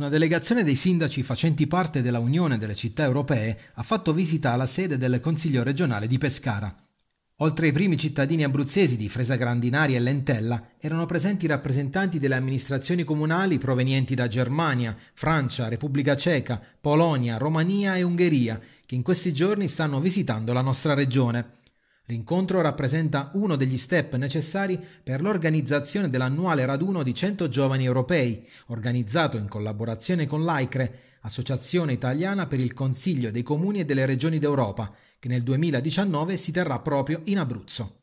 Una delegazione dei sindaci facenti parte della Unione delle città europee ha fatto visita alla sede del Consiglio regionale di Pescara. Oltre ai primi cittadini abruzzesi di Fresa Grandinaria e Lentella, erano presenti rappresentanti delle amministrazioni comunali provenienti da Germania, Francia, Repubblica Ceca, Polonia, Romania e Ungheria, che in questi giorni stanno visitando la nostra regione. L'incontro rappresenta uno degli step necessari per l'organizzazione dell'annuale raduno di 100 giovani europei, organizzato in collaborazione con l'AICRE, Associazione Italiana per il Consiglio dei Comuni e delle Regioni d'Europa, che nel 2019 si terrà proprio in Abruzzo.